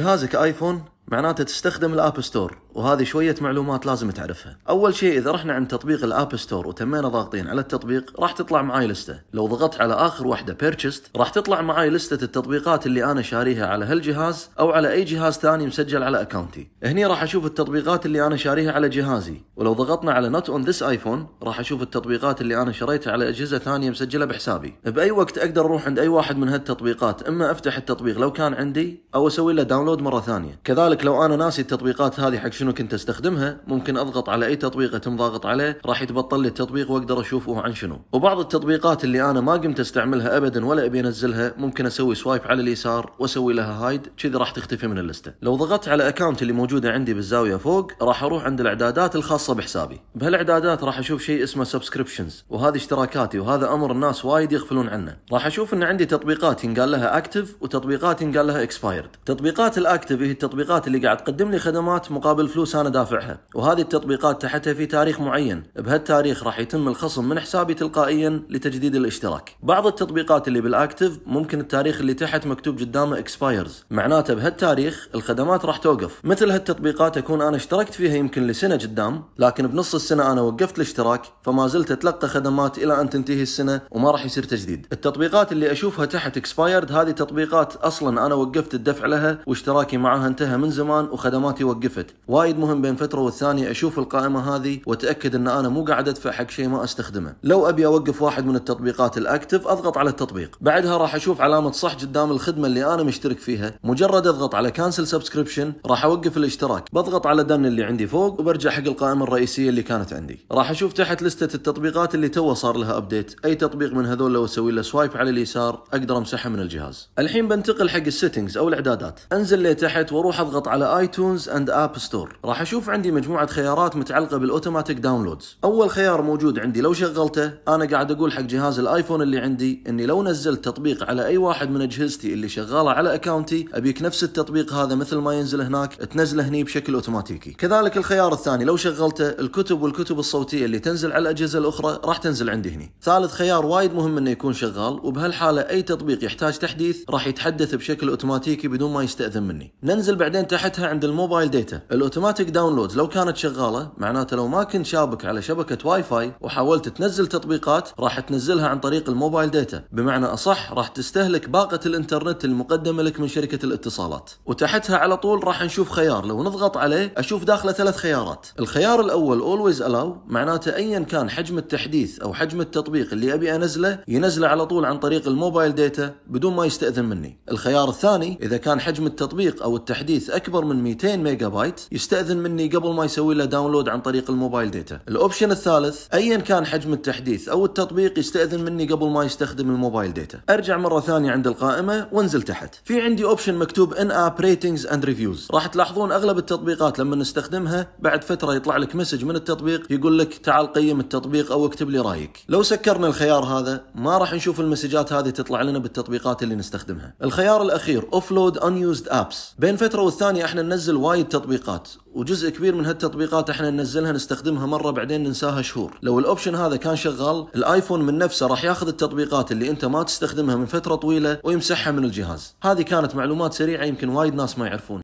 جهازك آيفون معناته تستخدم الآب ستور وهذه شوية معلومات لازم تعرفها أول شيء إذا رحنا عند تطبيق الآب ستور وتمينا ضاغطين على التطبيق راح تطلع معاي لستة لو ضغطت على آخر واحدة بيرتشست راح تطلع معاي لستة التطبيقات اللي أنا شاريها على هالجهاز أو على أي جهاز ثاني مسجل على أكاونتي هني راح أشوف التطبيقات اللي أنا شاريها على جهازي ولو ضغطنا على نوت أون ذس آيفون راح أشوف التطبيقات اللي أنا شريتها على أجهزة ثانية مسجلة بحسابي بأي وقت أقدر أروح عند أي واحد من هالتطبيقات إما أفتح التطبيق لو كان عندي أو أسوي له داونلود مرة ثانية كذلك لو أنا ناسي التطبيقات هذه حق شنو كنت استخدمها ممكن اضغط على اي تطبيق اتم ضاغط عليه راح يتبطل لي التطبيق واقدر اشوفه عن شنو وبعض التطبيقات اللي انا ما قمت استعملها ابدا ولا ابي انزلها ممكن اسوي سوايب على اليسار واسوي لها هايد كذي راح تختفي من اللسته لو ضغطت على اكونت اللي موجوده عندي بالزاويه فوق راح اروح عند الاعدادات الخاصه بحسابي بهالاعدادات راح اشوف شيء اسمه سبسكريبشنز وهذه اشتراكاتي وهذا امر الناس وايد يغفلون عنه راح اشوف ان عندي تطبيقات ينقال لها اكتف وتطبيقات ينقال لها اكسبايرد تطبيقات الاكتف هي التطبيقات اللي قاعد تقدم لي خدمات مقابل فلوس انا دافعها وهذه التطبيقات تحتها في تاريخ معين بهالتاريخ راح يتم الخصم من حسابي تلقائيا لتجديد الاشتراك بعض التطبيقات اللي بالاكتف ممكن التاريخ اللي تحت مكتوب قدامه اكسبايرز معناته بهالتاريخ الخدمات راح توقف مثل هالتطبيقات اكون انا اشتركت فيها يمكن لسنه قدام لكن بنص السنه انا وقفت الاشتراك فما زلت اتلقى خدمات الى ان تنتهي السنه وما راح يصير تجديد التطبيقات اللي اشوفها تحت اكسبايرد هذه تطبيقات اصلا انا وقفت الدفع لها واشتراكي معها انتهى من زمان وخدماتي وقفت وايد مهم بين فتره والثانيه اشوف القائمه هذه واتاكد ان انا مو قاعد ادفع حق شيء ما استخدمه لو ابي اوقف واحد من التطبيقات الاكتف اضغط على التطبيق بعدها راح اشوف علامه صح قدام الخدمه اللي انا مشترك فيها مجرد اضغط على كانسل سبسكريبشن راح اوقف الاشتراك بضغط على دن اللي عندي فوق وبرجع حق القائمه الرئيسيه اللي كانت عندي راح اشوف تحت لسته التطبيقات اللي تو صار لها ابديت اي تطبيق من هذول لو اسوي له سوايب على اليسار اقدر امسحه من الجهاز الحين بنتقل حق السيتنجز او الاعدادات انزل لتحت واروح اضغط على ايتونز اند اب ستور راح اشوف عندي مجموعه خيارات متعلقه بالاوتوماتيك داونلودز اول خيار موجود عندي لو شغلته انا قاعد اقول حق جهاز الايفون اللي عندي اني لو نزلت تطبيق على اي واحد من اجهزتي اللي شغاله على اكاونتي ابيك نفس التطبيق هذا مثل ما ينزل هناك تنزله هني بشكل اوتوماتيكي كذلك الخيار الثاني لو شغلته الكتب والكتب الصوتيه اللي تنزل على الاجهزه الاخرى راح تنزل عندي هني ثالث خيار وايد مهم انه يكون شغال وبهالحاله اي تطبيق يحتاج تحديث راح يتحدث بشكل اوتوماتيكي بدون ما يستاذن مني ننزل بعدين تحتها عند الموبايل داتا اوتوماتيك داونلودز لو كانت شغاله معناته لو ما كنت شابك على شبكه واي فاي وحاولت تنزل تطبيقات راح تنزلها عن طريق الموبايل داتا بمعنى اصح راح تستهلك باقه الانترنت المقدمه لك من شركه الاتصالات وتحتها على طول راح نشوف خيار لو نضغط عليه اشوف داخله ثلاث خيارات الخيار الاول اولويز الاو معناته ايا كان حجم التحديث او حجم التطبيق اللي ابي انزله ينزله على طول عن طريق الموبايل داتا بدون ما يستاذن مني الخيار الثاني اذا كان حجم التطبيق او التحديث اكبر من 200 ميجا بايت يستاذن مني قبل ما يسوي له داونلود عن طريق الموبايل ديتا الاوبشن الثالث ايا كان حجم التحديث او التطبيق يستاذن مني قبل ما يستخدم الموبايل ديتا ارجع مره ثانيه عند القائمه وانزل تحت في عندي اوبشن مكتوب ان اب ريتنجز اند ريفيوز راح تلاحظون اغلب التطبيقات لما نستخدمها بعد فتره يطلع لك مسج من التطبيق يقول لك تعال قيم التطبيق او اكتب لي رايك لو سكرنا الخيار هذا ما راح نشوف المسجات هذه تطلع لنا بالتطبيقات اللي نستخدمها الخيار الاخير اوفلود ان يوزد ابس بين فتره والثانيه احنا ننزل وايد تطبيقات وجزء كبير من هالتطبيقات احنا ننزلها نستخدمها مره بعدين ننساها شهور لو الاوبشن هذا كان شغال الايفون من نفسه راح ياخذ التطبيقات اللي انت ما تستخدمها من فتره طويله ويمسحها من الجهاز هذه كانت معلومات سريعه يمكن وايد ناس ما يعرفون